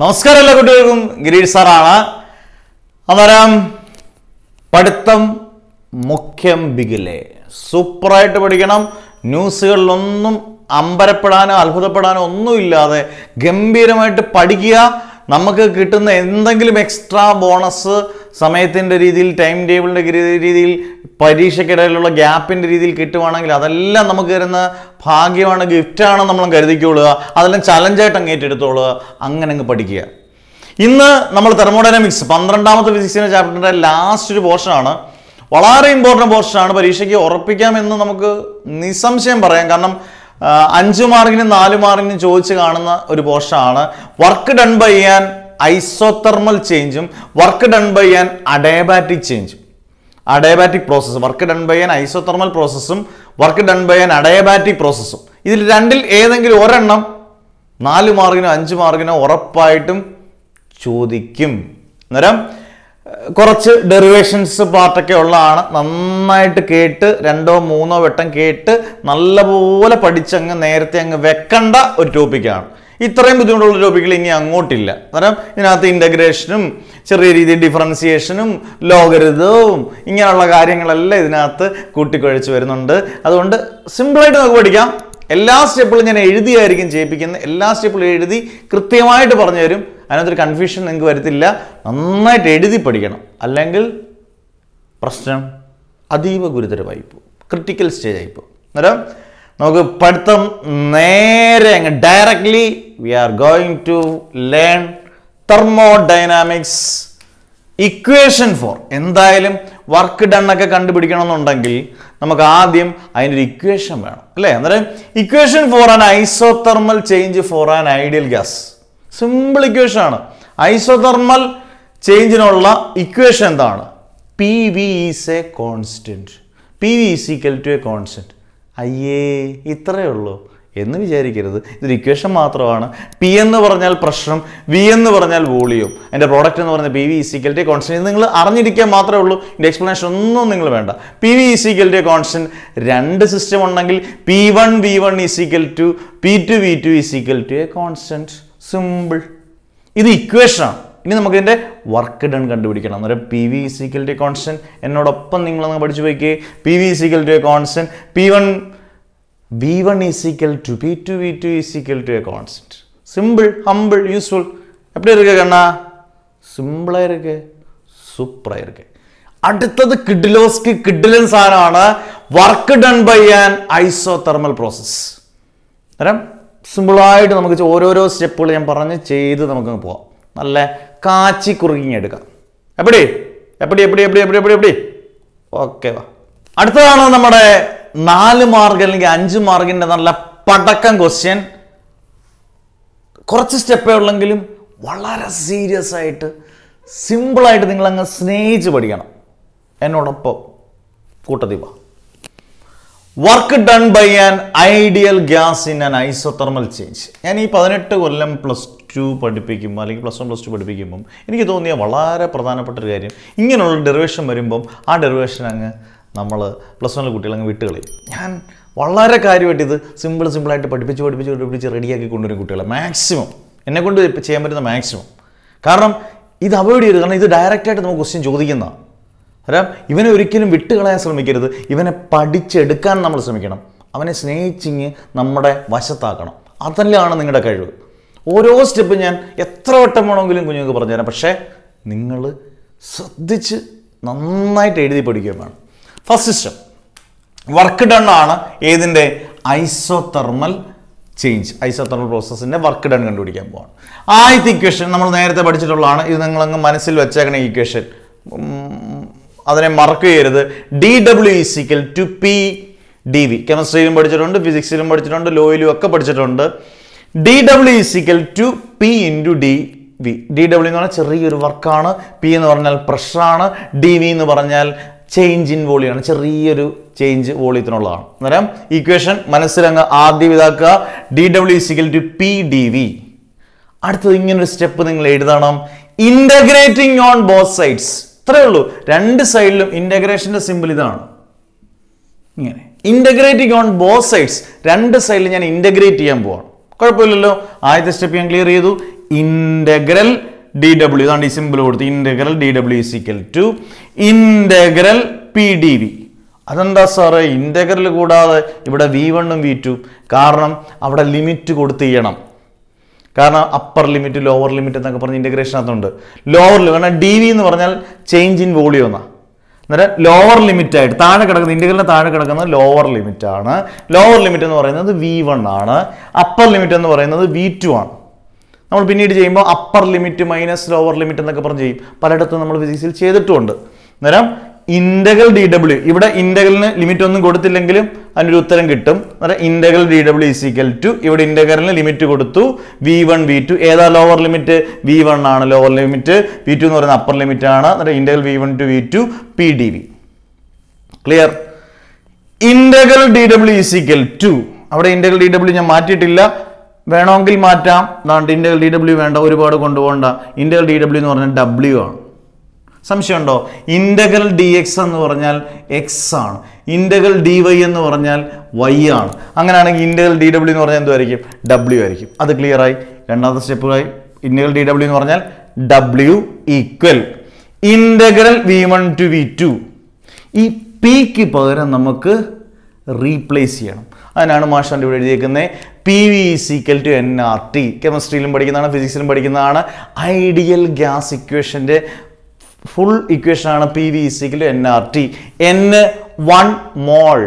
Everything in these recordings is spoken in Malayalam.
നമസ്കാരം എല്ലാ കുട്ടികൾക്കും ഗിരീഷ് സാറാണ് അന്നേരം പഠിത്തം മുഖ്യം ബിഗിലെ സൂപ്പറായിട്ട് പഠിക്കണം ന്യൂസുകളിലൊന്നും അമ്പരപ്പെടാനോ അത്ഭുതപ്പെടാനോ ഒന്നുമില്ലാതെ ഗംഭീരമായിട്ട് പഠിക്കുക നമുക്ക് കിട്ടുന്ന എന്തെങ്കിലും എക്സ്ട്രാ ബോണസ് സമയത്തിൻ്റെ രീതിയിൽ ടൈം ടേബിളിൻ്റെ രീതിയിൽ പരീക്ഷയ്ക്കിടയിലുള്ള ഗ്യാപ്പിൻ്റെ രീതിയിൽ കിട്ടുവാണെങ്കിൽ അതെല്ലാം നമുക്ക് തരുന്ന ഭാഗ്യമാണ് ഗിഫ്റ്റാണ് നമ്മൾ കരുതിക്കൊള്ളുക അതെല്ലാം ചലഞ്ചായിട്ട് അങ്ങ് ഏറ്റെടുത്തോളുക അങ്ങനെ അങ്ങ് പഠിക്കുക ഇന്ന് നമ്മൾ തെർമോഡൈനാമിക്സ് പന്ത്രണ്ടാമത്തെ ഫിസിക്സിൻ്റെ ചാപ്റ്ററിൻ്റെ ലാസ്റ്റ് ഒരു പോർഷനാണ് വളരെ ഇമ്പോർട്ടൻ്റ് പോർഷനാണ് പരീക്ഷയ്ക്ക് ഉറപ്പിക്കാമെന്ന് നമുക്ക് നിസ്സംശയം പറയാം കാരണം അഞ്ച് മാർക്കിനും നാല് മാർക്കിനും ചോദിച്ച് കാണുന്ന ഒരു പോർഷനാണ് വർക്ക് ഡൺ ബൈ ചെയ്യാൻ ഐസോതെർമൽ ചേഞ്ചും work done by an adiabatic ചേഞ്ചും adiabatic process work done by an isothermal പ്രോസസ്സും work done by an adiabatic പ്രോസസ്സും ഇതിൽ രണ്ടിൽ ഏതെങ്കിലും ഒരെണ്ണം നാല് മാർക്കിനോ അഞ്ച് മാർക്കിനോ ഉറപ്പായിട്ടും ചോദിക്കും അന്നേരം കുറച്ച് ഡെറിവേഷൻസ് പാർട്ടൊക്കെ ഉള്ളതാണ് നന്നായിട്ട് കേട്ട് രണ്ടോ മൂന്നോ വട്ടം കേട്ട് നല്ലപോലെ പഠിച്ചങ്ങ് നേരത്തെ അങ്ങ് വെക്കേണ്ട ഒരു ടോപ്പിക്കാണ് ഇത്രയും ബുദ്ധിമുട്ടുള്ള ടോപ്പിക്കിൽ ഇനി അങ്ങോട്ടില്ല കാരണം ഇതിനകത്ത് ഇൻ്റഗ്രേഷനും ചെറിയ രീതിയിൽ ഡിഫറൻസിയേഷനും ലോകരുതവും ഇങ്ങനെയുള്ള കാര്യങ്ങളെല്ലാം ഇതിനകത്ത് കൂട്ടിക്കൊഴിച്ച് വരുന്നുണ്ട് അതുകൊണ്ട് സിമ്പിളായിട്ട് നമുക്ക് പഠിക്കാം എല്ലാ സ്റ്റെപ്പുകളും ഞാൻ എഴുതിയായിരിക്കും ചെയ്യിപ്പിക്കുന്നത് എല്ലാ സ്റ്റെപ്പുകളും എഴുതി കൃത്യമായിട്ട് പറഞ്ഞു തരും അതിനകത്തൊരു കൺഫ്യൂഷൻ നിങ്ങൾക്ക് വരത്തില്ല നന്നായിട്ട് എഴുതി പഠിക്കണം അല്ലെങ്കിൽ പ്രശ്നം അതീവ ഗുരുതരമായി പോകും ക്രിട്ടിക്കൽ സ്റ്റേജ് ആയിപ്പോൾ അന്നേരം നമുക്ക് പഠിത്തം നേരെ അങ്ങ് directly we are going to learn dynamics equation for എന്തായാലും വർക്ക് ഡൺ കണ്ടുപിടിക്കണം എന്നുണ്ടെങ്കിൽ നമുക്ക് ആദ്യം അതിൻ്റെ ഒരു ഇക്വേഷൻ വേണം അല്ലേ അന്നേരം equation for an isothermal change for an ideal gas simple equation ആണ് ഐസോതെർമൽ ചേഞ്ചിനുള്ള ഇക്വേഷൻ എന്താണ് P V is a constant P V is equal to a constant അയ്യേ ഇത്രയേ ഉള്ളൂ എന്ന് വിചാരിക്കരുത് ഇതൊരു ഇക്വേഷൻ മാത്രമാണ് പി എന്ന് പറഞ്ഞാൽ പ്രശ്നം വി എന്ന് പറഞ്ഞാൽ വോളിയം എൻ്റെ പ്രോഡക്റ്റ് എന്ന് പറഞ്ഞാൽ പി വി ടി കോൺസ്റ്റൻറ്റ് നിങ്ങൾ അറിഞ്ഞിരിക്കാൻ മാത്രമേ ഉള്ളൂ ഇതിൻ്റെ എക്സ്പ്ലനേഷൻ ഒന്നും നിങ്ങൾ വേണ്ട പി വി ടി കോൺസ്റ്റൻറ്റ് രണ്ട് സിസ്റ്റം ഉണ്ടെങ്കിൽ P one V one is equal to P two V two is equal to a constant simple ഇത് ഇക്വേഷനാണ് ഇനി നമുക്കിതിൻ്റെ വർക്ക് ഡൺ കണ്ടുപിടിക്കണം എന്ന് പറയുന്നത് പി വി സീക്വലിറ്റി കോൺസ്റ്റൻറ്റ് എന്നോടൊപ്പം നിങ്ങളൊന്ന് പഠിച്ചു പോയിക്കേ പി വി സീക്വലിറ്റി constant P one V one is equal to P two V two is equal to a constant simple humble useful എപ്പോഴും ഇരിക്കുക കണ്ണാ സിമ്പിളായി ഇരിക്കുക സൂപ്പറായി അടുത്തത് കിഡിലോസ്കി കിഡിലൻ സാധനമാണ് work done by an isothermal process അന്നേരം സിമ്പിളായിട്ട് നമുക്ക് ഓരോരോ സ്റ്റെപ്പുകൾ ഞാൻ പറഞ്ഞ് ചെയ്ത് നമുക്കങ്ങ് പോവാം നല്ല കാച്ചി കുറുങ്ങിയെടുക്കാം എപ്പടി എപ്പടി എപ്പടി എപ്പടി എപ്പടി എപ്പടി എപ്പടി ഓക്കെ വാ അടുത്തതാണ് നമ്മുടെ നാല് മാർഗ് അല്ലെങ്കിൽ അഞ്ച് മാർഗിൻ്റെ നല്ല പടക്കം ക്വസ്റ്റ്യൻ കുറച്ച് സ്റ്റെപ്പേ ഉള്ളെങ്കിലും വളരെ സീരിയസ് ആയിട്ട് സിമ്പിളായിട്ട് അങ്ങ് സ്നേഹിച്ച് പഠിക്കണം എന്നോടൊപ്പം കൂട്ടതീപ work done by an ideal gas in an isothermal change ഞാൻ ഈ പതിനെട്ട് കൊല്ലം പ്ലസ് ടു പഠിപ്പിക്കുമ്പോൾ അല്ലെങ്കിൽ പ്ലസ് വൺ പ്ലസ് ടു പഠിപ്പിക്കുമ്പം എനിക്ക് തോന്നിയ വളരെ പ്രധാനപ്പെട്ട ഒരു കാര്യം ഇങ്ങനെയുള്ള ഡെറിവേഷൻ വരുമ്പം ആ ഡെറിവേഷൻ അങ്ങ് നമ്മൾ പ്ലസ് വണ്ണിലെ കുട്ടികൾ അങ്ങ് വിട്ടുകളയും ഞാൻ വളരെ കാര്യമായിട്ട് ഇത് സിമ്പിൾ സിമ്പിളായിട്ട് പഠിപ്പിച്ച് പഠിപ്പിച്ച് പഠിപ്പിച്ച് റെഡിയാക്കി കൊണ്ടുവരും കുട്ടികളെ മാക്സിമം എന്നെക്കൊണ്ട് ചെയ്യാൻ പറ്റുന്ന മാക്സിമം കാരണം ഇത് അവോയ്ഡ് ചെയ്യരുത് കാരണം ഇത് ഡയറക്റ്റായിട്ട് നമുക്ക് ക്വസ്റ്റ്യൻ ചോദിക്കുന്ന അതാ ഇവനെ ഒരിക്കലും വിട്ടുകളയാൻ ശ്രമിക്കരുത് ഇവനെ പഠിച്ചെടുക്കാൻ നമ്മൾ ശ്രമിക്കണം അവനെ സ്നേഹിച്ചിങ്ങ് നമ്മുടെ വശത്താക്കണം അതല്ലാണ് നിങ്ങളുടെ കഴിവ് ഓരോ സ്റ്റെപ്പ് ഞാൻ എത്ര വട്ടം വേണമെങ്കിലും കുഞ്ഞുങ്ങൾക്ക് പറഞ്ഞുതരാം പക്ഷേ നിങ്ങൾ ശ്രദ്ധിച്ച് നന്നായിട്ട് എഴുതി പഠിക്കുകയും വേണം ഫസ്റ്റ് സ്റ്റെപ്പ് വർക്ക് ഡൺ ആണ് ഏതിൻ്റെ ഐസോതെർമൽ ചേഞ്ച് ഐസോതെർമൽ പ്രോസസ്സിൻ്റെ വർക്ക് ഡൺ കണ്ടുപിടിക്കാൻ പോകണം ആദ്യത്തെ ഇക്വേഷൻ നമ്മൾ നേരത്തെ പഠിച്ചിട്ടുള്ളതാണ് ഇത് നിങ്ങളങ്ങ് മനസ്സിൽ വെച്ചേക്കണ ഇക്വേഷൻ അതിനെ മറക്കു ചെയ്യരുത് D W സിക്കൽ to P D V കെമിസ്ട്രിയിലും പഠിച്ചിട്ടുണ്ട് ഫിസിക്സിലും പഠിച്ചിട്ടുണ്ട് ലോയിലും ഒക്കെ പഠിച്ചിട്ടുണ്ട് D W is equal to P into D V D W എന്ന് പറഞ്ഞാൽ ചെറിയൊരു വർക്കാണ് പി എന്ന് പറഞ്ഞാൽ പ്രഷറാണ് ഡി വി എന്ന് പറഞ്ഞാൽ ചേഞ്ച് ഇൻ വോളിയാണ് ചെറിയൊരു ചേഞ്ച് വോളിയത്തിനുള്ളതാണ് അന്നേരം ഇക്വേഷൻ മനസ്സിലങ്ങ് ആദ്യം ഇതാക്കുക D W is equal to P D V അടുത്തത് ഇങ്ങനൊരു സ്റ്റെപ്പ് നിങ്ങൾ എഴുതണം ഇൻ്റഗ്രേറ്റിംഗ് ഓൺ ബോത്ത് സൈഡ്സ് ഇത്രയേ ഉള്ളൂ രണ്ട് സൈഡിലും ഇൻ്റഗ്രേഷൻ്റെ സിമ്പിൾ ഇതാണ് ഇങ്ങനെ ഇൻ്റഗ്രേറ്റിംഗ് ഓൺ ബോത്ത് സൈഡ്സ് രണ്ട് സൈഡിൽ ഞാൻ ഇൻ്റഗ്രേറ്റ് ചെയ്യാൻ പോവാണ് കുഴപ്പമില്ലല്ലോ ആദ്യത്തെ സ്റ്റെപ്പ് ഞാൻ ക്ലിയർ ചെയ്തു ഇൻ്റഗ്രൽ ഡി ഡബ്ല്യു ഇതാണ് ഈ സിമ്പിൾ കൊടുത്ത് integral D W is equal to integral P D V അതെന്താ സാറേ ഇൻ്റഗ്രൽ കൂടാതെ ഇവിടെ വി വണ്ണും വി ടു കാരണം അവിടെ ലിമിറ്റ് കൊടുത്ത് ചെയ്യണം കാരണം അപ്പർ ലിമിറ്റ് ലോവർ ലിമിറ്റ് എന്നൊക്കെ പറഞ്ഞ് ഇൻ്റഗ്രേഷനകത്തുണ്ട് ലോവർ ലിമിറ്റ് കാരണം ഡി വി എന്ന് പറഞ്ഞാൽ ചേഞ്ച് ഇൻ വോളിയോ എന്നാണ് അന്നേരം ലോവർ ലിമിറ്റ് ആയിട്ട് താഴെ കിടക്കുന്ന ഇൻഡിക്കലിൻ്റെ താഴെ കിടക്കുന്നത് ലോവർ ലിമിറ്റ് ആണ് ലോവർ ലിമിറ്റ് എന്ന് പറയുന്നത് വി വൺ ആണ് അപ്പർ ലിമിറ്റ് എന്ന് പറയുന്നത് വി ടു ആണ് നമ്മൾ പിന്നീട് ചെയ്യുമ്പോൾ upper limit minus lower limit എന്നൊക്കെ പറഞ്ഞ് ചെയ്യും പലയിടത്തും നമ്മൾ ഫിസിക്സിൽ ചെയ്തിട്ടുമുണ്ട് അന്നേരം ഇൻഡഗൽ ഡി ഡബ്ല്യു ഇവിടെ ഇൻഡഗലിന് ലിമിറ്റ് ഒന്നും കൊടുത്തില്ലെങ്കിലും അതിനൊരു ഉത്തരം കിട്ടും integral D W equal to ഇവിടെ ഇൻഡഗലിന് ലിമിറ്റ് കൊടുത്തു വി വൺ വി ടു ഏതാ ലോവർ ലിമിറ്റ് വി വൺ ആണ് ലോവർ ലിമിറ്റ് വി ടു എന്ന് പറയുന്ന അപ്പർ ലിമിറ്റ് ആണ് integral V one to V two P D V clear integral D W equal to അവിടെ ഇൻഡഗൽ ഡി ഡബ്ല്യു ഞാൻ മാറ്റിയിട്ടില്ല വേണമെങ്കിൽ മാറ്റാം ഇൻഡഗൽ ഡി ഡബ്ല്യു വേണ്ട ഒരുപാട് കൊണ്ടുപോകണ്ട ഇൻഡഗൽ ഡി ഡബ്ല്യു എന്ന് പറഞ്ഞാൽ ഡബ്ല്യു ആണ് സംശയമുണ്ടോ ഇൻ്റഗ്രൽ ഡി എക്സ് എന്ന് പറഞ്ഞാൽ എക്സ് ആണ് ഇൻ്റഗ്രൽ ഡി വൈ എന്ന് പറഞ്ഞാൽ വൈ ആണ് അങ്ങനെയാണെങ്കിൽ ഇൻ്റഗ്രൽ ഡി ഡബ്ല്യു എന്ന് പറഞ്ഞാൽ എന്തായിരിക്കും ഡബ്ല്യു ആയിരിക്കും അത് ക്ലിയറായി രണ്ടാമത്തെ സ്റ്റെപ്പുമായി ഇൻ്റഗ്രൽ ഡി ഡബ്ല്യു എന്ന് പറഞ്ഞാൽ W equal integral V one to V two ഈ പിക്ക് പകരം നമുക്ക് റീപ്ലേസ് ചെയ്യണം അതിനാണ് മാഷാൻ്റെ ഇവിടെ എഴുതിയേക്കുന്നത് P V is equal to N R T കെമിസ്ട്രിയിലും പഠിക്കുന്നതാണ് ഫിസിക്സിലും പഠിക്കുന്നതാണ് ഐഡിയൽ ഗ്യാസ് ഇക്വേഷൻ്റെ ഫുൾ ആണ് P V is equal N R T N one mole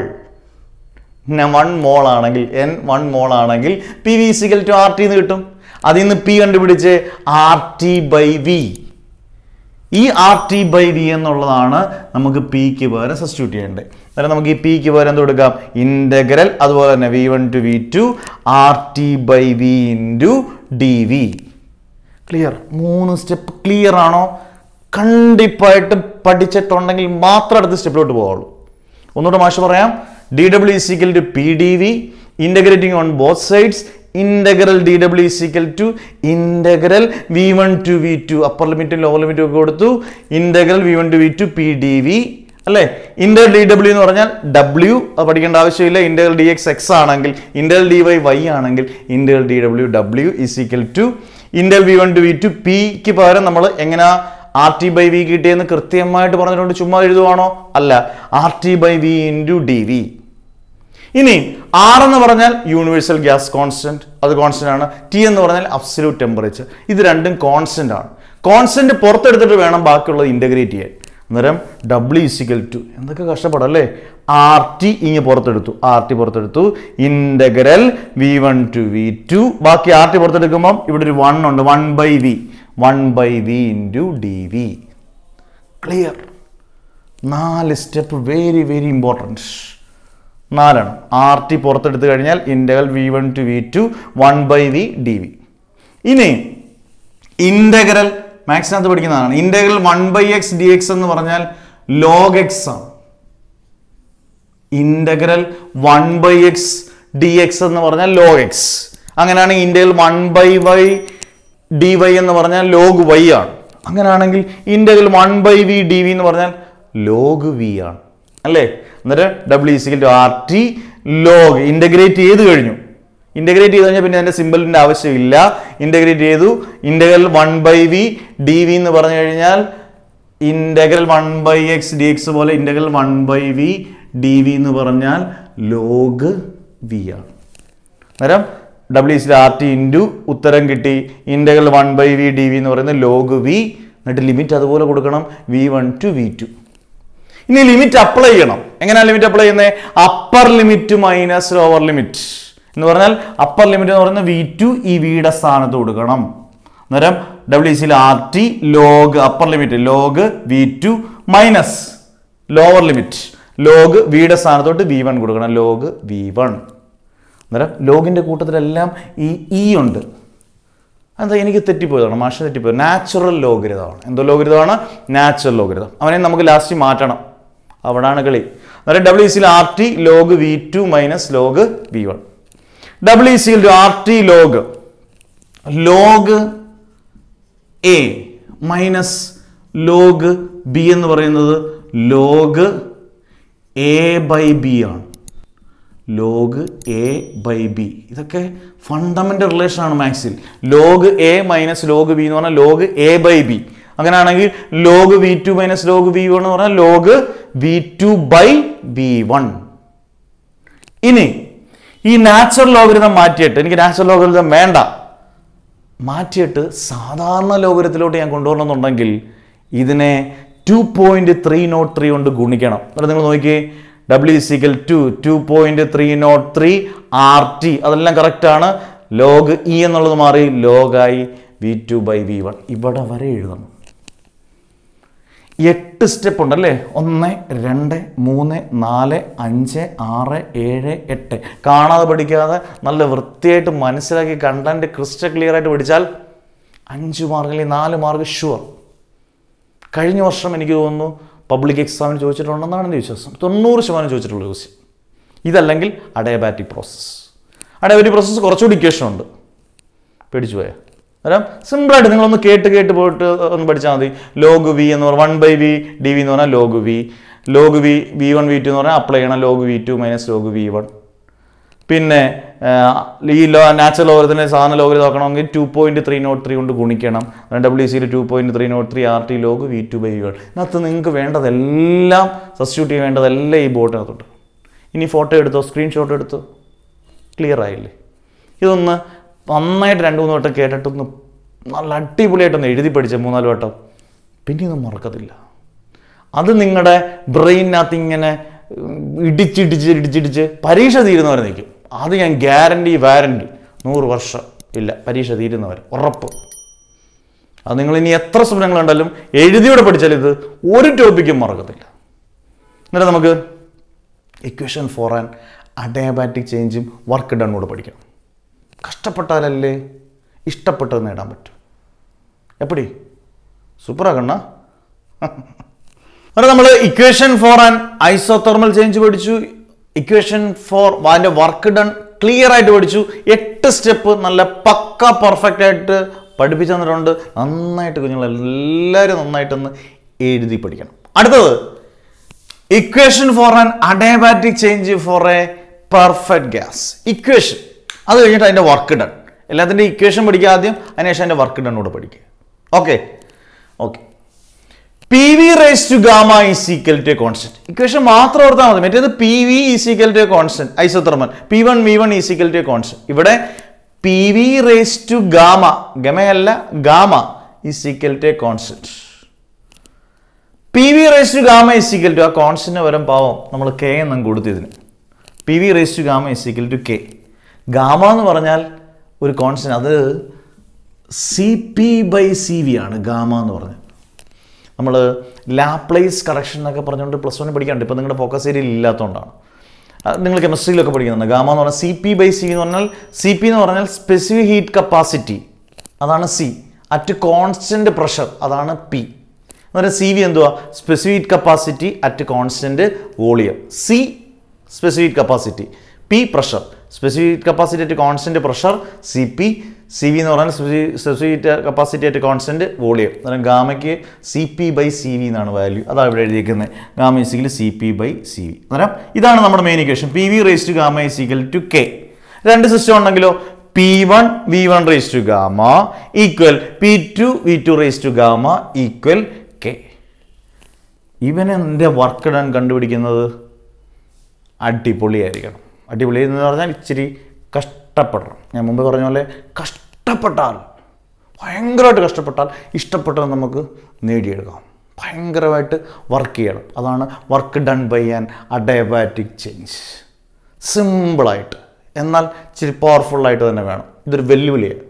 one mole ആണെങ്കിൽ എൻ വൺ മോൾ ആണെങ്കിൽ P V is equal to R T എന്ന് കിട്ടും അതിൽ നിന്ന് പി കണ്ടുപിടിച്ച് ആർ ടി ബൈ വി ഈ ആർ ടി ബൈ വി എന്നുള്ളതാണ് നമുക്ക് പിക്ക് പകരം സബ്സ്റ്റിറ്റ്യൂട്ട് ചെയ്യേണ്ടത് അതായത് നമുക്ക് ഈ പിക്ക് പകരം എന്ത് കൊടുക്കാം ഇൻ്റഗ്രൽ അതുപോലെ തന്നെ V one to V two R T by V to D V clear മൂന്ന് സ്റ്റെപ്പ് ക്ലിയർ ആണോ കണ്ടിപ്പായിട്ടും പഠിച്ചിട്ടുണ്ടെങ്കിൽ മാത്രം അടുത്ത് സ്റ്റെപ്പിലോട്ട് പോകുള്ളൂ ഒന്നുകൂടെ മാഷ് പറയാം D W സിക്കൽ to P D V integrating on both sides integral D W സിക്കൽ to integral V one to V two upper ലിമിറ്റും ലോവർ ലിമിറ്റും ഒക്കെ കൊടുത്തു integral V one to V two P D V അല്ലേ ഇൻ്റഗ്രൽ ഡി ഡബ്ല്യു എന്ന് പറഞ്ഞാൽ ഡബ്ല്യു അത് പഠിക്കേണ്ട ആവശ്യമില്ല ഇൻ്റഗ്രൽ ഡി എക്സ് എക്സ് ആണെങ്കിൽ ഇൻ്റഗ്രൽ ഡി വൈ വൈ ആണെങ്കിൽ integral D W W is equal to integral V one to V two പിക്ക് പകരം നമ്മൾ എങ്ങനെയാണ് ആർ ടി ബൈ വി കിട്ടിയെന്ന് കൃത്യമായിട്ട് പറഞ്ഞിട്ടുണ്ട് ചുമ്മാ എഴുതുവാണോ അല്ല R T by V into D V ഇനി ആർ എന്ന് പറഞ്ഞാൽ യൂണിവേഴ്സൽ ഗ്യാസ് കോൺസ്റ്റൻറ്റ് അത് കോൺസ്റ്റൻ്റ് ആണ് ടി എന്ന് പറഞ്ഞാൽ അബ്സലൂട്ട് ടെമ്പറേച്ചർ ഇത് രണ്ടും കോൺസ്റ്റൻ്റ് ആണ് കോൺസ്റ്റൻറ്റ് പുറത്തെടുത്തിട്ട് വേണം ബാക്കിയുള്ളത് ഇൻ്റഗ്രേറ്റ് ചെയ്യാൻ അന്നേരം ഡബ്ല്യു ഇസിക്കൽ ടു എന്തൊക്കെ കഷ്ടപ്പെടാം അല്ലേ ആർ ടി ഇങ്ങ് പുറത്തെടുത്തു ആർ ടി പുറത്തെടുത്തു integral V one to V two ബാക്കി ആർ ടി പുറത്തെടുക്കുമ്പം ഇവിടെ ഒരു വൺ ഉണ്ട് one by V one by V into D V clear നാല് സ്റ്റെപ്പ് വെരി വെരി ഇമ്പോർട്ടൻറ്റ് നാലാണ് ആർ ടി പുറത്തെടുത്ത് കഴിഞ്ഞാൽ integral V one to V two one by V D V ഇനി ഇൻ്റഗ്രൽ മാക്സിനകത്ത് പഠിക്കുന്നതാണ് integral one by X D X എന്ന് പറഞ്ഞാൽ ലോഗ് എക്സ് ആണ് integral one by X D X എന്ന് പറഞ്ഞാൽ ലോഗ് എക്സ് അങ്ങനെയാണ് integral one by Y D Y എന്ന് പറഞ്ഞാൽ ലോഗ് വൈ ആണ് അങ്ങനെയാണെങ്കിൽ integral one by V D V എന്ന് പറഞ്ഞാൽ ലോഗ് വി ആണ് അല്ലേ എന്നിട്ട് W is equal to R T log integrate ചെയ്ത് കഴിഞ്ഞു ഇൻ്റഗ്രേറ്റ് ചെയ്ത് കഴിഞ്ഞാൽ പിന്നെ അതിൻ്റെ സിമ്പിളിൻ്റെ ആവശ്യമില്ല ഇൻ്റഗ്രേറ്റ് ചെയ്തു integral one by V D V എന്ന് പറഞ്ഞു കഴിഞ്ഞാൽ integral one by X D X പോലെ integral one by V D V എന്ന് പറഞ്ഞാൽ ലോഗ് വി ആണ് നേരം ഡബ്ല്യു സി ആർ ടി ഇൻറ്റു ഉത്തരം കിട്ടി integral one by V D V എന്ന് പറയുന്നത് ലോഗ് വി എന്നിട്ട് ലിമിറ്റ് അതുപോലെ കൊടുക്കണം V one to V two ഇനി ലിമിറ്റ് അപ്ലൈ ചെയ്യണം എങ്ങനെയാണ് ലിമിറ്റ് അപ്ലൈ ചെയ്യുന്നത് upper limit minus lower limit എന്ന് പറഞ്ഞാൽ അപ്പർ ലിമിറ്റ് എന്ന് പറയുന്നത് വി ടു ഈ വിയുടെ സ്ഥാനത്ത് കൊടുക്കണം അന്നേരം ഡബ്ല്യു സിയിൽ R T log upper limit log V two minus lower limit log വിയുടെ സ്ഥാനത്തോട്ട് വി വൺ കൊടുക്കണം ലോഗ് വി വൺ അന്നേരം ലോഗിൻ്റെ കൂട്ടത്തിലെല്ലാം ഈ ഇ e ഉണ്ട് എന്താ എനിക്ക് തെറ്റിപ്പോയതാണ് മാഷ തെറ്റിപ്പോയത് നാച്ചുറൽ ലോഗരിതമാണ് എന്തോ ലോഗരിതമാണ് നാച്ചുറൽ ലോഗരിതം അവനെ നമുക്ക് ലാസ്റ്റ് മാറ്റണം അവിടാണ് കളി അന്നേരം ഡബ്ല്യു സിയിൽ R T log V two minus log V one W സിയിൽ R T log log A minus log B എന്ന് പറയുന്നത് ലോഗ് എ ബൈ ബി ആണ് ലോഗ് എ ബൈ ബി ഇതൊക്കെ ഫണ്ടമെൻ്റൽ റിലേഷനാണ് മാത്സിൽ log A minus log B എന്ന് പറഞ്ഞാൽ ലോഗ് എ ബൈ ബി അങ്ങനെയാണെങ്കിൽ log V two minus log V one എന്ന് പറഞ്ഞാൽ log V two by B one ഇനി ഈ നാച്ചുറൽ ലോഗരിതം മാറ്റിയിട്ട് എനിക്ക് നാച്ചുറൽ ലോഗരിതം വേണ്ട മാറ്റിയിട്ട് സാധാരണ ലോഗരത്തിലോട്ട് ഞാൻ കൊണ്ടുവരണമെന്നുണ്ടെങ്കിൽ ഇതിനെ two point three nought three കൊണ്ട് ഗുണിക്കണം എന്നിട്ട് നിങ്ങൾ നോക്കിയേ W സിക്കൽ to two point three nought three R T അതെല്ലാം കറക്റ്റാണ് ലോഗ് ഇ എന്നുള്ളത് മാറി ലോഗായി V two by V one ഇവിടെ വരെ എഴുതണം എട്ട് സ്റ്റെപ്പ് ഉണ്ടല്ലേ ഒന്ന് രണ്ട് മൂന്ന് നാല് അഞ്ച് ആറ് ഏഴ് എട്ട് കാണാതെ പഠിക്കാതെ നല്ല വൃത്തിയായിട്ട് മനസ്സിലാക്കി കണ്ടൻറ്റ് ക്രിസ്റ്റൽ ക്ലിയർ ആയിട്ട് പഠിച്ചാൽ അഞ്ച് മാർക്ക് അല്ലെങ്കിൽ നാല് മാർക്ക് ഷുവർ കഴിഞ്ഞ വർഷം എനിക്ക് തോന്നുന്നു പബ്ലിക് എക്സാമിന് ചോദിച്ചിട്ടുണ്ടെന്നാണ് എൻ്റെ വിശ്വാസം തൊണ്ണൂറ് ശതമാനം ചോദിച്ചിട്ടുള്ള ക്വസ്റ്റ്യൻ ഇതല്ലെങ്കിൽ അഡയബാറ്റിക് പ്രോസസ്സ് അഡയബാറ്റിക് പ്രോസസ്സ് കുറച്ചുകൂടി ഇക്വേഷൻ ഉണ്ട് പേടിച്ചു പോയാൽ അന്നേരം സിമ്പിളായിട്ട് നിങ്ങളൊന്ന് കേട്ട് കേട്ട് പോയിട്ട് ഒന്ന് പഠിച്ചാൽ മതി ലോഗ് വി എന്ന് പറഞ്ഞാൽ one by V D V എന്ന് പറഞ്ഞാൽ log V log V V one V two എന്ന് പറഞ്ഞാൽ അപ്ലൈ ചെയ്യണം log V two minus log V one പിന്നെ ഈ ലോ നാച്ചുറൽ ലോകത്തിൻ്റെ സാധാരണ ലോഗരിതം നോക്കണമെങ്കിൽ two point three nought three കൊണ്ട് ഗുണിക്കണം ഡബ്ല്യു സിയിൽ two point three nought three R T log V two by U ഇതിനകത്ത് നിങ്ങൾക്ക് വേണ്ടതെല്ലാം ചെയ്യാൻ വേണ്ടതെല്ലാം ഈ ബോട്ടിനകത്തുണ്ട് ഇനി ഫോട്ടോ എടുത്തോ സ്ക്രീൻഷോട്ട് എടുത്തോ ക്ലിയർ ആയില്ലേ ഇതൊന്ന് നന്നായിട്ട് രണ്ട് മൂന്ന് വട്ടം കേട്ടിട്ടൊന്ന് നല്ല അടിപൊളിയായിട്ടൊന്ന് എഴുതി പഠിച്ച മൂന്നാല് വട്ടം പിന്നെ ഇതൊന്നും മറക്കത്തില്ല അത് നിങ്ങളുടെ ബ്രെയിനിനകത്ത് ഇങ്ങനെ ഇടിച്ചിടിച്ച് ഇടിച്ചിടിച്ച് പരീക്ഷ തീരുന്നവരെ നിൽക്കും അത് ഞാൻ ഗ്യാരണ്ടി വാരണ്ടി നൂറ് വർഷം ഇല്ല പരീക്ഷ തീരുന്നവർ ഉറപ്പ് അത് നിങ്ങൾ ഇനി എത്ര സ്വപ്നങ്ങൾ ഉണ്ടാലും എഴുതിയോടെ പഠിച്ചാൽ ഇത് ഒരു ടോപ്പിക്കും മറക്കത്തില്ല എന്നിട്ട് നമുക്ക് ഇക്വേഷൻ ഫോർ ആൻഡ് അഡയബാറ്റിക് ചേഞ്ചും വർക്ക് ഡൺ കൂടെ പഠിക്കണം കഷ്ടപ്പെട്ടാലല്ലേ ഇഷ്ടപ്പെട്ടത് നേടാൻ പറ്റും എപ്പടി സൂപ്പറാ കണ്ണ അങ്ങനെ നമ്മൾ equation for an isothermal change പഠിച്ചു ഇക്വേഷൻ ഫോർ അതിൻ്റെ വർക്ക് ഡൺ ക്ലിയർ ആയിട്ട് പഠിച്ചു എട്ട് സ്റ്റെപ്പ് നല്ല പക്ക പെർഫെക്റ്റ് ആയിട്ട് പഠിപ്പിച്ചു തന്നിട്ടുണ്ട് നന്നായിട്ട് കുഞ്ഞുങ്ങൾ എല്ലാവരും നന്നായിട്ടൊന്ന് എഴുതി പഠിക്കണം അടുത്തത് equation for an adiabatic change for a perfect gas equation അത് കഴിഞ്ഞിട്ട് അതിൻ്റെ വർക്ക് ഡൺ എല്ലാത്തിൻ്റെ ഇക്വേഷൻ പഠിക്കുക ആദ്യം അതിനുശേഷം അതിൻ്റെ വർക്ക് ഡൺ കൂടെ പഠിക്കുക okay okay P V raise to gamma is equal to constant equation മാത്രം ഓർത്താൽ മതി മറ്റേത് P V is equal to constant isothermal P one V one is equal to constant ഇവിടെ P V raise to gamma ഗമയല്ല gamma is equal to constant P V raise to gamma is equal to ആ കോൺസ്റ്റന്റ് വരും പാവം നമ്മൾ കെ എന്നും കൊടുത്തു ഇതിന് P V raise to gamma is equal to K gamma എന്ന് പറഞ്ഞാൽ ഒരു കോൺസ്റ്റന്റ് അത് C P by C V ആണ് ഗാമ എന്ന് പറഞ്ഞാൽ നമ്മൾ ലാപ്ലേസ് കറക്ഷൻ എന്നൊക്കെ പറഞ്ഞുകൊണ്ട് പ്ലസ് വൺ പഠിക്കാണ്ട് ഇപ്പോൾ നിങ്ങളുടെ ഫോക്കസ് ഏരിയയിൽ ഇല്ലാത്തതുകൊണ്ടാണ് നിങ്ങൾ കെമിസ്ട്രിയിലൊക്കെ പഠിക്കുന്നുണ്ട് ഗാമ എന്ന് പറഞ്ഞാൽ സി പി ബൈ സി എന്ന് പറഞ്ഞാൽ സി പി എന്ന് പറഞ്ഞാൽ സ്പെസിഫിക് ഹീറ്റ് കപ്പാസിറ്റി അതാണ് സി അറ്റ് കോൺസ്റ്റൻറ്റ് പ്രഷർ അതാണ് പി എന്ന് പറഞ്ഞാൽ സി വി എന്തുവാ specific capacity at constant volume C specific capacity P pressure specific capacity at constant pressure C P C V എന്ന് പറഞ്ഞാൽ സ്പെസിഫിക് കപ്പാസിറ്റി ആയിട്ട് കോൺസ്റ്റൻറ്റ് വോളിയം അന്നേരം ഗാമയ്ക്ക് C P by C V എന്നാണ് വാല്യൂ അതാണ് ഇവിടെ എഴുതിയിരിക്കുന്നത് gamma is equal C P by C V അന്നേരം ഇതാണ് നമ്മുടെ main equation P V raise to gamma is equal to K രണ്ട് സിസ്റ്റം ഉണ്ടെങ്കിലോ P one V one raise to gamma equal P two V two raise to gamma equal K ഇവനെൻ്റെ വർക്ക് ഡൺ കണ്ടുപിടിക്കുന്നത് അടിപൊളിയായിരിക്കണം അടിപൊളി എന്ന് പറഞ്ഞാൽ ഇച്ചിരി കഷ്ടപ്പെടണം ഞാൻ മുമ്പ് പറഞ്ഞ പോലെ കഷ്ട കഷ്ടപ്പെട്ടാൽ ഭയങ്കരമായിട്ട് കഷ്ടപ്പെട്ടാൽ ഇഷ്ടപ്പെട്ടത് നമുക്ക് നേടിയെടുക്കാം ഭയങ്കരമായിട്ട് വർക്ക് ചെയ്യണം അതാണ് work done by an adiabatic change സിമ്പിളായിട്ട് എന്നാൽ ഇച്ചിരി പവർഫുള്ളായിട്ട് തന്നെ വേണം ഇതൊരു വെല്ലുവിളിയാണ്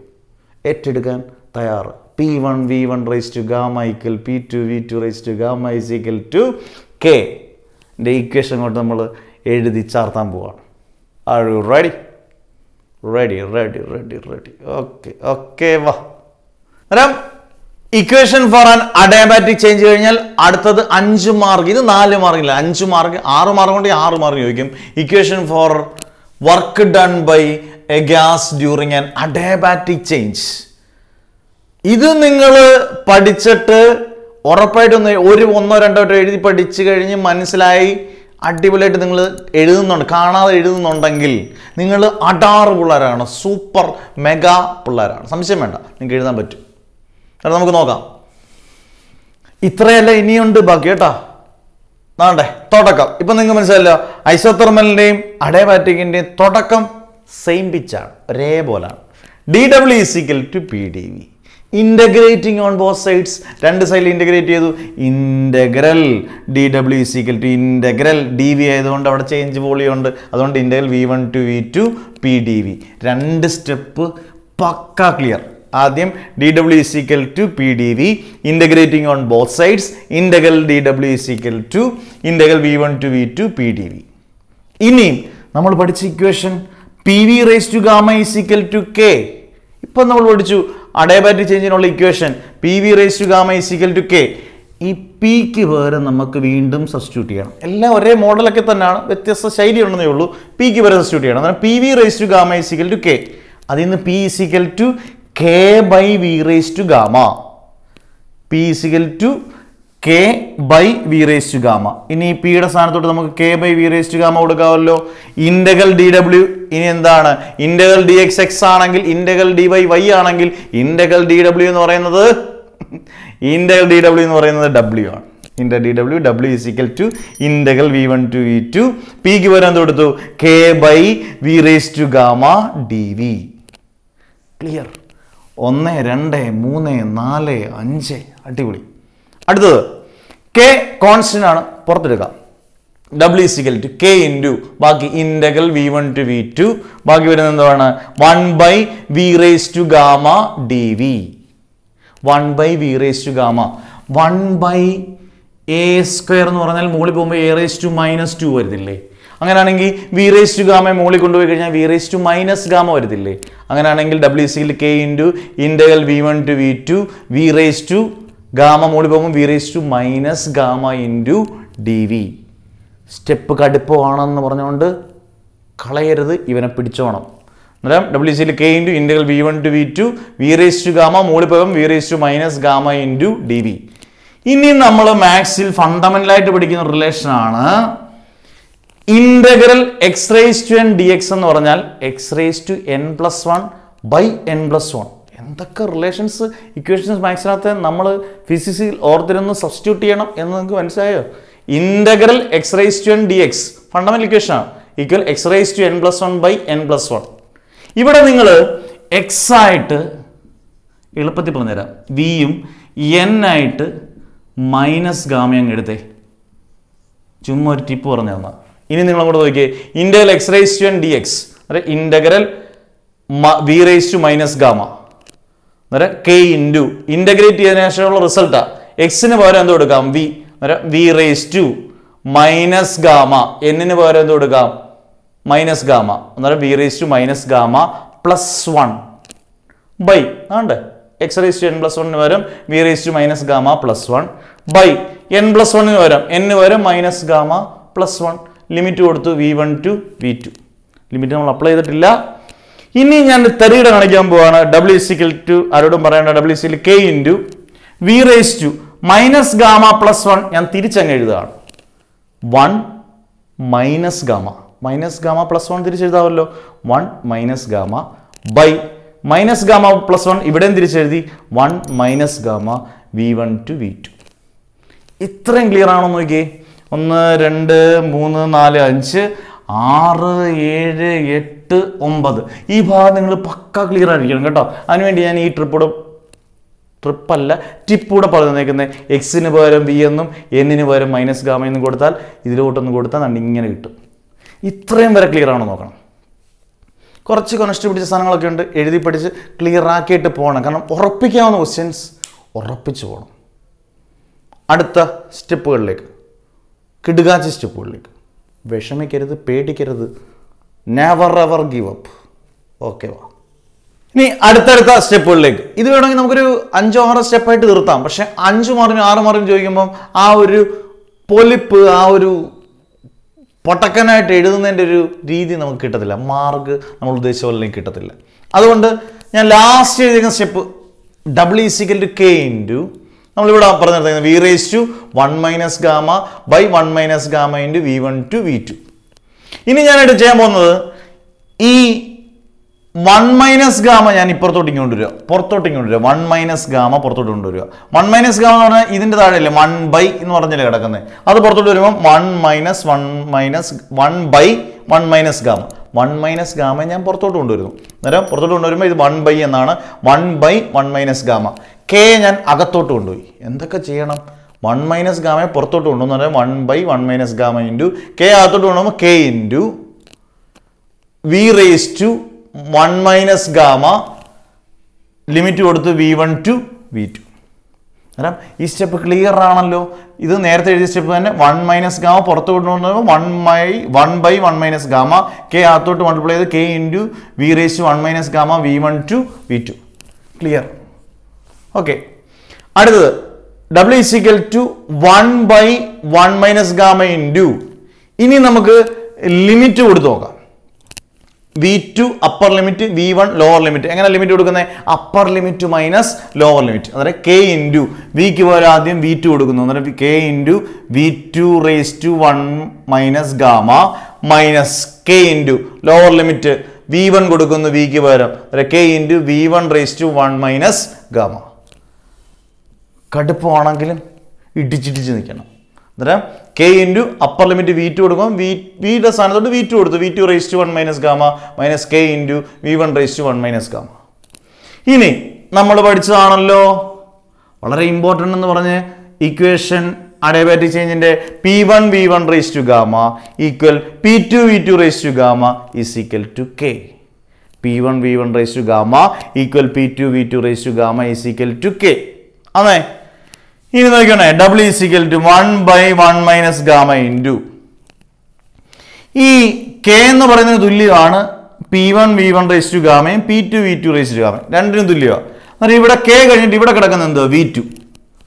ഏറ്റെടുക്കാൻ തയ്യാറ് P one V one raise to gamma equal P two V two raise to gamma is equal to K എൻ്റെ ഈക്വേഷൻ കൊണ്ട് നമ്മൾ എഴുതി ചാർത്താൻ പോവാണ് are ready ready ready ready ready okay okay വാ equation for an adiabatic change കഴിഞ്ഞാൽ അടുത്തത് അഞ്ച് മാർക്ക് ഇത് നാല് മാർക്കില്ല അഞ്ച് മാർക്ക് ആറ് മാർക്ക് കൊണ്ട് ആറ് മാർക്ക് ചോദിക്കും equation for work done by a gas during an adiabatic change ഇത് നിങ്ങൾ പഠിച്ചിട്ട് ഉറപ്പായിട്ടൊന്ന് ഒരു ഒന്നോ രണ്ടോ എഴുതി പഠിച്ചു കഴിഞ്ഞ് മനസ്സിലായി അടിപൊളിയായിട്ട് നിങ്ങൾ എഴുതുന്നുണ്ട് കാണാതെ എഴുതുന്നുണ്ടെങ്കിൽ നിങ്ങൾ അടാറ് പിള്ളേരാണ് സൂപ്പർ മെഗാ പിള്ളേരാണ് സംശയം വേണ്ട നിങ്ങൾക്ക് എഴുതാൻ പറ്റും കാരണം നമുക്ക് നോക്കാം ഇത്രയല്ല ഇനിയുണ്ട് ബാക്കി കേട്ടോ നാണ്ടേ തുടക്കം ഇപ്പം നിങ്ങൾക്ക് മനസ്സിലല്ലോ ഐസോതെർമലിൻ്റെയും അഡേബാറ്റിക്കിൻ്റെയും തുടക്കം സെയിം പിച്ചാണ് ഒരേപോലാണ് D W സിക്കൽ to P D V integrating on both sides രണ്ട് സൈഡിൽ ഇൻ്റഗ്രേറ്റ് ചെയ്തു integral D W is equal to integral D V ആയതുകൊണ്ട് അവിടെ ചേഞ്ച് വോളിയുണ്ട് അതുകൊണ്ട് integral V one to V two P D V രണ്ട് സ്റ്റെപ്പ് പക്ക ക്ലിയർ ആദ്യം D W is equal to P D V integrating on both sides integral D W is equal to integral V one to V two P D V ഇനിയും നമ്മൾ പഠിച്ച equation P V raise to gamma is equal to K ഇപ്പം നമ്മൾ പഠിച്ചു അഡയബാറ്റിക് ചേഞ്ചിനുള്ള equation P V raise to gamma is equal to K ഈ പിക്ക് പകരം നമുക്ക് വീണ്ടും സബ്സ്റ്റിറ്റ്യൂട്ട് ചെയ്യണം എല്ലാം ഒരേ മോഡലൊക്കെ തന്നെയാണ് വ്യത്യസ്ത ശൈലി ഉണ്ടെന്നേ ഉള്ളൂ പിക്ക് പകരം സബ്സ്റ്റിറ്റ്യൂട്ട് ചെയ്യണം അതാണ് P V raise to gamma is equal to K അതിൽ നിന്ന് P is equal to K by V raise to gamma P is equal to K by V raise to gamma ഇനി ഈ പിയുടെ സ്ഥാനത്തോട്ട് നമുക്ക് K by V raise to gamma കൊടുക്കാമല്ലോ ഇൻഡഗൽ ഡി ഡബ്ല്യു ഇനി എന്താണ് ഇൻഡഗൽ ഡി എക്സ് എക്സ് ആണെങ്കിൽ ഇൻഡഗൽ ഡി വൈ വൈ ആണെങ്കിൽ ഇൻഡഗൽ ഡി ഡബ്ല്യു എന്ന് പറയുന്നത് ഇൻഡഗൽ ഡി ഡബ്ല്യു എന്ന് പറയുന്നത് ഡബ്ല്യു ആണ് integral D W W is equal to integral V one to V two പിക്ക് വരാൻ കൊടുത്തു K by V raise to gamma D V clear ഒന്ന് രണ്ട് മൂന്ന് നാല് അഞ്ച് അടിപൊളി അടുത്തത് കെ കോൺസ്റ്റന്റ് ആണ് പുറത്തെടുക്കുക ഡബ്ല്യു സിക്കൽ ടു കെ ഇൻറ്റു ബാക്കി integral V one to V two ബാക്കി വരുന്നത് എന്താണ് one by V raise to gamma D V one by V raise to gamma one by A square എന്ന് പറഞ്ഞാൽ മുകളിൽ പോകുമ്പോൾ A raise to minus two വരുന്നില്ലേ അങ്ങനെയാണെങ്കിൽ വി റേസ് ടു ഗാമ മുകളിൽ കൊണ്ടുപോയി കഴിഞ്ഞാൽ V raise to minus gamma വരുന്നില്ലേ അങ്ങനെയാണെങ്കിൽ ഡബ്ല്യു സിയിൽ K into integral V one to V two V raise to gamma മുകളിൽ പോകുമ്പോൾ V raise to minus gamma into D V step കടുപ്പമാണെന്ന് പറഞ്ഞുകൊണ്ട് കളയരുത് ഇവനെ പിടിച്ചോണം അന്നേരം ഡബ്ല്യു സിയിൽ K into integral V one to V two V raise to gamma മുകളിൽ പോകും V raise to minus gamma into D V ഇനി നമ്മൾ മാത്സിൽ ഫണ്ടമെൻ്റലായിട്ട് പഠിക്കുന്ന റിലേഷനാണ് integral X raise to N D X എന്ന് പറഞ്ഞാൽ X raise to N plus one by N plus one എന്തൊക്കെ റിലേഷൻസ് ഇക്വേഷൻസ് മാത്സിനകത്ത് നമ്മൾ ഫിസിക്സിൽ ഓർത്തിരുന്ന് സബ്സ്റ്റിറ്റ്യൂട്ട് ചെയ്യണം എന്ന് നിങ്ങൾക്ക് മനസ്സിലായോ integral X raise to N D X fundamental ആണ് equal X raise to N plus one by N plus one ഇവിടെ നിങ്ങൾ എക്സ് ആയിട്ട് എളുപ്പത്തിൽ പറഞ്ഞുതരാം വിയും എൻ ആയിട്ട് മൈനസ് ഗാമയങ്ങ് എടുത്തേ ചുമ്മാ ഒരു ടിപ്പ് പറഞ്ഞു തന്നാ ഇനി നിങ്ങൾ അങ്ങോട്ട് നോക്കിയേ integral X raise to N D X അതായത് integral V raise to minus gamma അന്നേരം കെ ഇൻറ്റു ഇൻറ്റഗ്രേറ്റ് ചെയ്തതിനു ശേഷമുള്ള റിസൾട്ടാണ് എക്സിന് പകരം എന്ത് കൊടുക്കാം വി അന്നേരം V raise to minus gamma എന്നിന് പകരം എന്ത് കൊടുക്കാം മൈനസ് ഗാമ അന്നേരം V raise to minus gamma plus one by and X raise to N plus വണ്ണിന് പകരം V raise to minus gamma plus one by N plus വണ്ണിന് പകരം എന്നിന് പകരം minus gamma plus one limit കൊടുത്തു V one to V two limit നമ്മൾ അപ്ലൈ ചെയ്തിട്ടില്ല ഇനി ഞാൻ തെറിയുടെ കാണിക്കാൻ പോവാണ് ഡബ്ല്യു സിക്കൽ ടു ആരോടും പറയേണ്ട ഡബ്ല്യു സിയിൽ K into V raise to minus gamma plus one ഞാൻ തിരിച്ചങ്ങ് എഴുതുകയാണ് one minus gamma minus gamma plus one തിരിച്ചെഴുതാവല്ലോ one minus gamma by minus gamma plus one ഇവിടെയും തിരിച്ചെഴുതി one minus gamma V one to V two ഇത്രയും ക്ലിയർ ആണോ നോക്കിയേ ഒന്ന് രണ്ട് മൂന്ന് നാല് അഞ്ച് ആറ് ഏഴ് എട്ട് എട്ട് ഒമ്പത് ഈ ഭാഗം നിങ്ങൾ പക്ക ക്ലിയർ ആയിരിക്കണം കേട്ടോ അതിനുവേണ്ടി ഞാൻ ഈ ട്രിപ്പോടെ ട്രിപ്പല്ല ടിപ്പൂടെ പറഞ്ഞേക്കുന്നത് എക്സിന് പകരം വി എന്നും എന്നിന് പകരം മൈനസ് ഗാമ എന്നും കൊടുത്താൽ ഇതിലോട്ടൊന്നും കൊടുത്താൽ നമ്മൾ ഇങ്ങനെ കിട്ടും ഇത്രയും വരെ ക്ലിയർ ആണോ നോക്കണം കുറച്ച് കണക്ഷൻ പിടിച്ച സാധനങ്ങളൊക്കെ ഉണ്ട് എഴുതി പഠിച്ച് ക്ലിയർ ആക്കിയിട്ട് പോകണം കാരണം ഉറപ്പിക്കാവുന്ന ക്വസ്റ്റ്യൻസ് ഉറപ്പിച്ചു പോകണം അടുത്ത സ്റ്റെപ്പുകളിലേക്ക് കിടുകാച്ച സ്റ്റെപ്പുകളിലേക്ക് വിഷമിക്കരുത് പേടിക്കരുത് never ever give up okay വാ ഇനി അടുത്തടുത്ത സ്റ്റെപ്പുകളിലേക്ക് ഇത് വേണമെങ്കിൽ നമുക്കൊരു അഞ്ചോ ആറോ സ്റ്റെപ്പായിട്ട് തീർത്താം പക്ഷേ അഞ്ചു മാറിനും ആറ് മാറിനും ചോദിക്കുമ്പം ആ ഒരു പൊലിപ്പ് ആ ഒരു പൊട്ടക്കനായിട്ട് എഴുതുന്നതിൻ്റെ ഒരു രീതി നമുക്ക് കിട്ടത്തില്ല മാർക്ക് നമ്മൾ ഉദ്ദേശിച്ച പോലെ കിട്ടത്തില്ല അതുകൊണ്ട് ഞാൻ ലാസ്റ്റ് എഴുതിയിരിക്കുന്ന step W is equal to K into നമ്മളിവിടെ പറഞ്ഞിരുന്നത് V raise to one minus gamma by one minus gamma into V one to V two ഇനി ഞാനായിട്ട് ചെയ്യാൻ പോകുന്നത് ഈ വൺ മൈനസ് ഗാമ ഞാൻ ഇപ്പുറത്തോട്ട് ഇങ്ങോട്ട് വരിക പുറത്തോട്ട് ഇങ്ങോട്ട് വരിക വൺ മൈനസ് ഗാമ പുറത്തോട്ട് കൊണ്ടുവരിക വൺ മൈനസ് ഗാമ എന്ന് പറഞ്ഞാൽ ഇതിൻ്റെ താഴെയല്ലേ വൺ ബൈ എന്ന് പറഞ്ഞല്ലേ കിടക്കുന്നത് അത് പുറത്തോട്ട് വരുമ്പോൾ one minus one minus one by one minus gamma one minus gamma ഞാൻ പുറത്തോട്ട് കൊണ്ടുവരുന്നു അന്നേരം പുറത്തോട്ട് കൊണ്ടുവരുമ്പോൾ ഇത് വൺ ബൈ എന്നാണ് one by one minus gamma K ഞാൻ അകത്തോട്ട് കൊണ്ടുപോയി എന്തൊക്കെ ചെയ്യണം വൺ മൈനസ് ഗാമയെ പുറത്തോട്ട് കൊണ്ടുവന്ന് one by one minus gamma into K അകത്തോട്ട് കൊണ്ടുപോകുമ്പോൾ K into V raise to one minus gamma limit കൊടുത്ത് V one to V two അല്ല ഈ സ്റ്റെപ്പ് ക്ലിയർ ആണല്ലോ ഇത് നേരത്തെ എഴുതിയ സ്റ്റെപ്പ് തന്നെ വൺ മൈനസ് ഗാമ പുറത്ത് കൊണ്ടുവന്നപ്പോൾ one my one by one minus gamma K അകത്തോട്ട് മൾട്ടിപ്ലൈ ചെയ്ത് K into V raise to one minus gamma V one to V two clear okay അടുത്തത് W is equal to one by one minus gamma into ഇനി നമുക്ക് ലിമിറ്റ് കൊടുത്തു നോക്കാം V two upper limit V one lower limit എങ്ങനെ ലിമിറ്റ് കൊടുക്കുന്നത് upper limit minus lower limit അതായത് കെ ഇൻ ടു വിക്ക് പോലെ ആദ്യം വി ടു കൊടുക്കുന്നു അതായത് K into V two raise to one minus gamma minus K into lower limit V one കൊടുക്കുന്നു വിക്ക് പകരം അതായത് K into V one raise to one minus gamma കടുപ്പമാണെങ്കിലും ഇടിച്ചിടിച്ച് നിൽക്കണം എന്നിട്ട് K into upper limit V two കൊടുക്കും വി വിയുടെ സ്ഥാനത്തോട്ട് വി ടു കൊടുത്തു V two raise to one minus gamma minus K into V one raise to one minus gamma ഇനി നമ്മൾ പഠിച്ചതാണല്ലോ വളരെ ഇമ്പോർട്ടൻ്റ് എന്ന് പറഞ്ഞ് ഇക്വേഷൻ അഡയബാറ്റിക് ചേഞ്ചിൻ്റെ P one V one raise to gamma equal P two V two raise to gamma is equal to K P one V one raise to gamma equal P two V two raise to gamma is equal to K അതെ ഇനി നോക്കണേ W സിക്കൽ to one by one minus gamma to ഈ കെ എന്ന് പറയുന്നതിന് തുല്യമാണ് P one V one raise to ഗാമയും P two V two raise to ഗാമയും രണ്ടിനും തുല്യമാണ് അതായത് ഇവിടെ കെ കഴിഞ്ഞിട്ട് ഇവിടെ കിടക്കുന്ന എന്തോ വി ടു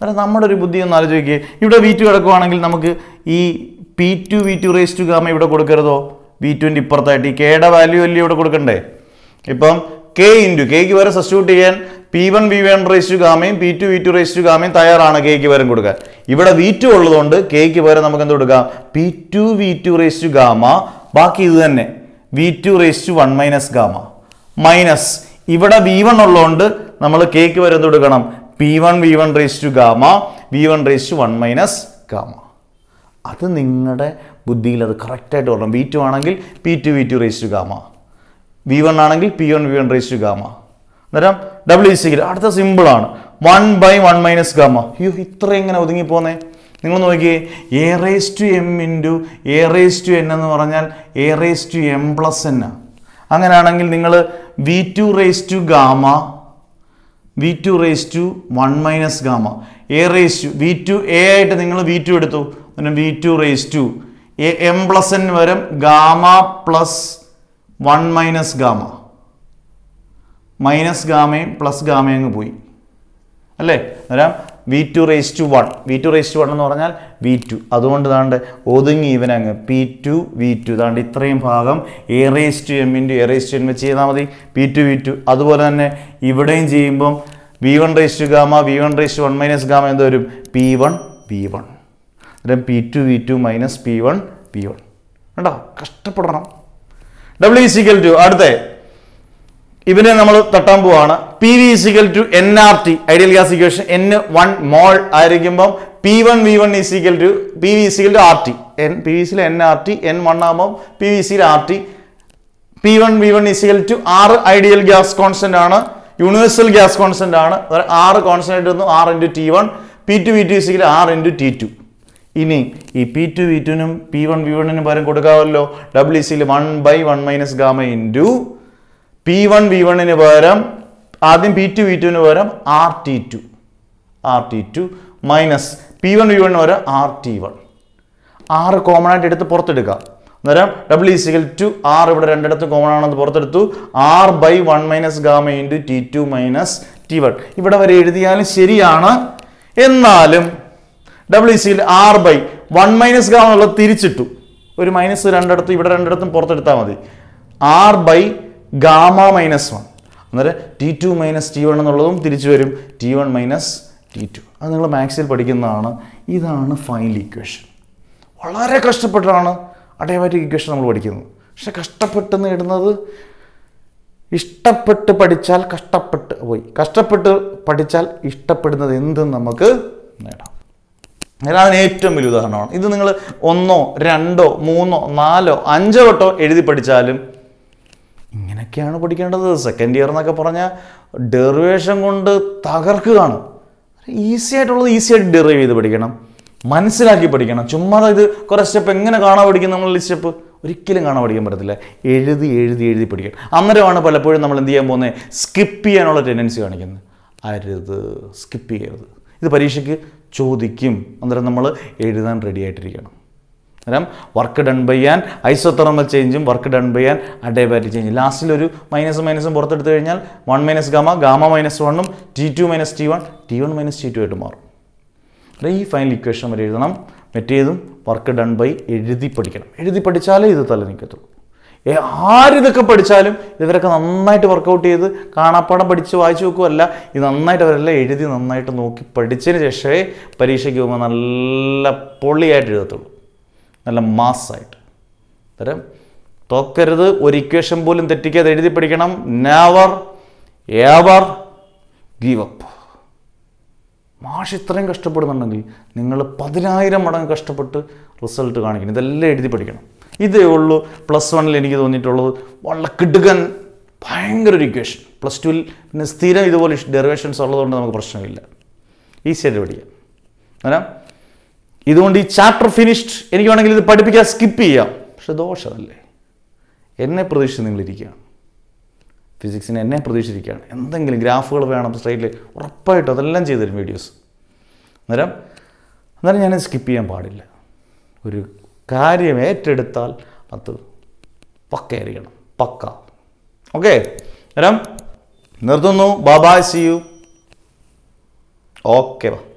അതായത് നമ്മുടെ ഒരു ബുദ്ധി ഒന്ന് ആലോചിക്കുക ഇവിടെ വി ടു കിടക്കുവാണെങ്കിൽ നമുക്ക് ഈ P two V two raise to gamma ഇവിടെ കൊടുക്കരുതോ വി ടുവിൻ്റെ ഇപ്പുറത്തായിട്ട് ഈ കെയുടെ വാല്യൂ അല്ലേ ഇവിടെ കൊടുക്കണ്ടേ ഇപ്പം കെ ഇൻറ്റു കെക്ക് പകരം സബ്സ്റ്റിറ്റ്യൂട്ട് ചെയ്യാൻ P one V one raise to ഗാമയും P two V two raise to ഗാമയും തയ്യാറാണ് കെക്ക് പകരം കൊടുക്കാൻ ഇവിടെ വി ടു ഉള്ളതുകൊണ്ട് കെക്ക് പകരം നമുക്ക് എന്ത് കൊടുക്കാം P two V two raise to gamma ബാക്കി ഇത് തന്നെ V two raise to one minus gamma minus ഇവിടെ വി വൺ ഉള്ളതുകൊണ്ട് നമ്മൾ കെക്ക് പകരം എന്ത് കൊടുക്കണം P one V one raise to gamma V one raise to one minus gamma അത് നിങ്ങളുടെ ബുദ്ധിയിൽ അത് കറക്റ്റായിട്ട് ഓർക്കണം വി ടു ആണെങ്കിൽ P two V two raise to gamma V one ആണെങ്കിൽ P one V one raise to gamma അന്നേരം ഡബ്ല്യു സി സിക്കൽ അടുത്ത സിമ്പിൾ ആണ് one by one minus gamma അയ്യോ ഇത്ര എങ്ങനെ ഒതുങ്ങിപ്പോന്നേ നിങ്ങൾ നോക്കിയേ A raise to M into A raise to N എന്ന് പറഞ്ഞാൽ A raise to M plus N അങ്ങനെയാണെങ്കിൽ നിങ്ങൾ V two raise to gamma V two raise to one minus gamma A raise to V two A ആയിട്ട് നിങ്ങൾ വി ടു എടുത്തു V two raise to A M plus N വരും gamma plus one minus gamma minus ഗാമയും പ്ലസ് ഗാമയും അങ്ങ് പോയി അല്ലേ അന്നേരം V two raise to one V two raise to one എന്ന് പറഞ്ഞാൽ വി ടു അതുകൊണ്ട് ഇതാണ്ട് ഒതുങ്ങി ഇവനങ്ങ് പി ടു വി ടു ഇതാണ്ട് ഇത്രയും ഭാഗം A raise to M into A raise to N വെച്ച് ചെയ്താൽ മതി പി ടു വി ടു അതുപോലെ തന്നെ ഇവിടെയും ചെയ്യുമ്പം V one raise to gamma V one raise to one minus gamma എന്ത് വരും പി വൺ വി വൺ അന്നേരം P two V two minus P one P one കേട്ടോ കഷ്ടപ്പെടണം ഡബ്ല്യു ഇസിക്കൽ ടു അടുത്ത ഇവനെ നമ്മൾ തട്ടാൻ പോവാണ് P V is equal to N R T ideal gas equation N one mole ആയിരിക്കുമ്പം P one V one is equal to P V is equal to R T N P V സിയിൽ N R T N one ആകുമ്പം പി വി സിയിൽ R T P one V one is equal to R ideal gas constant ആണ് യൂണിവേഴ്സൽ ഗ്യാസ് കോൺസ്റ്റന്റ് ആണ് ആറ് ആയിട്ട് വന്നു R into T one P two V two is equal R into T two ഇനി ഈ പി ടു വി ടുനും പി വൺ വി വണ്ണിനും പകരം കൊടുക്കാമല്ലോ ഡബ്ല്യു സിയിൽ one by one minus gamma into P one V വണ്ണിന് പകരം ആദ്യം പി ടു വി ടുവിന് പകരം R T two R T two minus P one V വണ്ണിന് പകരം R T one R common ആയിട്ട് എടുത്ത് പുറത്തെടുക്കുക അന്നേരം ഡബ്ല്യു സിക്കൽ ടു ആർ ഇവിടെ രണ്ടിടത്ത് കോമൺ ആണെന്ന് പുറത്തെടുത്തു R by one minus gamma into T two minus T one ഇവിടെ വരെ എഴുതിയാലും ശരിയാണ് എന്നാലും ഡബ്ല്യു സിയിൽ R by one minus gamma എന്നുള്ളത് തിരിച്ചിട്ടു ഒരു മൈനസ് രണ്ടിടത്തും ഇവിടെ രണ്ടിടത്തും പുറത്തെടുത്താൽ മതി R by gamma minus one അന്നേരം T two minus T one എന്നുള്ളതും തിരിച്ചു വരും T one minus T two അത് നിങ്ങൾ മാത്സിൽ പഠിക്കുന്നതാണ് ഇതാണ് ഫൈനൽ ഇക്വേഷൻ വളരെ കഷ്ടപ്പെട്ടാണ് അടയമാറ്റിക് ഇക്വേഷൻ നമ്മൾ പഠിക്കുന്നത് പക്ഷെ കഷ്ടപ്പെട്ട് നേടുന്നത് ഇഷ്ടപ്പെട്ട് പഠിച്ചാൽ കഷ്ടപ്പെട്ട് പോയി കഷ്ടപ്പെട്ട് പഠിച്ചാൽ ഇഷ്ടപ്പെടുന്നത് എന്തും നമുക്ക് നേടാം അതിന് ഏറ്റവും വലിയ ഉദാഹരണമാണ് ഇത് നിങ്ങൾ ഒന്നോ രണ്ടോ മൂന്നോ നാലോ അഞ്ചോ വട്ടോ എഴുതി പഠിച്ചാലും ഇങ്ങനെയൊക്കെയാണ് പഠിക്കേണ്ടത് സെക്കൻഡ് ഇയർ എന്നൊക്കെ പറഞ്ഞാൽ ഡെറിവേഷൻ കൊണ്ട് തകർക്കുകയാണ് ഈസി ആയിട്ടുള്ളത് ഈസി ആയിട്ട് ഡെറിവ് ചെയ്ത് പഠിക്കണം മനസ്സിലാക്കി പഠിക്കണം ചുമ്മാ ഇത് കുറേ സ്റ്റെപ്പ് എങ്ങനെ കാണാൻ പഠിക്കും നമ്മൾ സ്റ്റെപ്പ് ഒരിക്കലും കാണാൻ പഠിക്കാൻ പറ്റത്തില്ല എഴുതി എഴുതി എഴുതി പഠിക്കണം അന്നേരമാണ് പലപ്പോഴും നമ്മൾ എന്ത് ചെയ്യാൻ പോകുന്നത് സ്കിപ്പ് ചെയ്യാനുള്ള ടെൻഡൻസി കാണിക്കുന്നത് അരുത് സ്കിപ്പ് ചെയ്യരുത് ഇത് പരീക്ഷയ്ക്ക് ചോദിക്കും അന്നേരം നമ്മൾ എഴുതാൻ റെഡി ആയിട്ടിരിക്കണം അന്നേരം work done by an isothermal ചേഞ്ചും work done by an adiabatic ചേഞ്ചും ലാസ്റ്റിൽ ഒരു മൈനസ് മൈനസും പുറത്തെടുത്ത് കഴിഞ്ഞാൽ one minus gamma gamma minus വണ്ണും T two minus T one T one minus T two ആയിട്ട് മാറും അല്ല ഈ ഫൈനൽ ഇക്വേഷൻ വരെ എഴുതണം മറ്റേതും വർക്ക് ഡൺ ബൈ എഴുതി പഠിക്കണം എഴുതി പഠിച്ചാലേ ഇത് തല നിൽക്കത്തുള്ളൂ ആരിതൊക്കെ പഠിച്ചാലും ഇവരൊക്കെ നന്നായിട്ട് വർക്കൗട്ട് ചെയ്ത് കാണാപ്പാടം പഠിച്ച് വായിച്ചു നോക്കുമല്ല ഇത് നന്നായിട്ട് അവരെല്ലാം എഴുതി നന്നായിട്ട് നോക്കി പഠിച്ചതിന് ശേഷമേ പരീക്ഷയ്ക്ക് പോകുമ്പോൾ നല്ല പൊള്ളിയായിട്ട് എഴുതത്തുള്ളൂ നല്ല മാസ്സായിട്ട് തരം തോക്കരുത് ഒരു ഇക്വേഷൻ പോലും തെറ്റിക്കാതെ എഴുതി പഠിക്കണം നെവർ എവർ ഗീവ് അപ്പ് മാഷ് ഇത്രയും കഷ്ടപ്പെടുന്നുണ്ടെങ്കിൽ നിങ്ങൾ പതിനായിരം മടങ്ങ് കഷ്ടപ്പെട്ട് റിസൾട്ട് കാണിക്കണം ഇതെല്ലാം എഴുതി പഠിക്കണം ഇതേ ഉള്ളൂ പ്ലസ് വണ്ണിൽ എനിക്ക് തോന്നിയിട്ടുള്ളത് വളരെ കിടുകൻ ഭയങ്കര ഒരു ഇക്വേഷൻ പ്ലസ് ടുവിൽ പിന്നെ സ്ഥിരം ഇതുപോലെ ഡെറിവേഷൻസ് ഉള്ളതുകൊണ്ട് നമുക്ക് പ്രശ്നമില്ല ഈസിയായിട്ട് പഠിക്കാം അങ്ങനെ ഇതുകൊണ്ട് ഈ ചാപ്റ്റർ ഫിനിഷ്ഡ് എനിക്ക് വേണമെങ്കിൽ ഇത് പഠിപ്പിക്കാൻ സ്കിപ്പ് ചെയ്യാം പക്ഷെ ദോഷമല്ലേ എന്നെ പ്രതീക്ഷിച്ച് നിങ്ങളിരിക്കുകയാണ് ഫിസിക്സിനെ എന്നെ പ്രതീക്ഷിച്ചിരിക്കുകയാണ് എന്തെങ്കിലും ഗ്രാഫുകൾ വേണം സ്ട്രൈറ്റിൽ ഉറപ്പായിട്ടും അതെല്ലാം ചെയ്തു തരും വീഡിയോസ് അന്നേരം അന്നേരം ഞാൻ സ്കിപ്പ് ചെയ്യാൻ പാടില്ല ഒരു കാര്യം ഏറ്റെടുത്താൽ അത് പക്കയറിയണം പക്ക ഓക്കെ അന്നേരം നിർത്തുന്നു ബാബാ സി യു ഓക്കെ വാ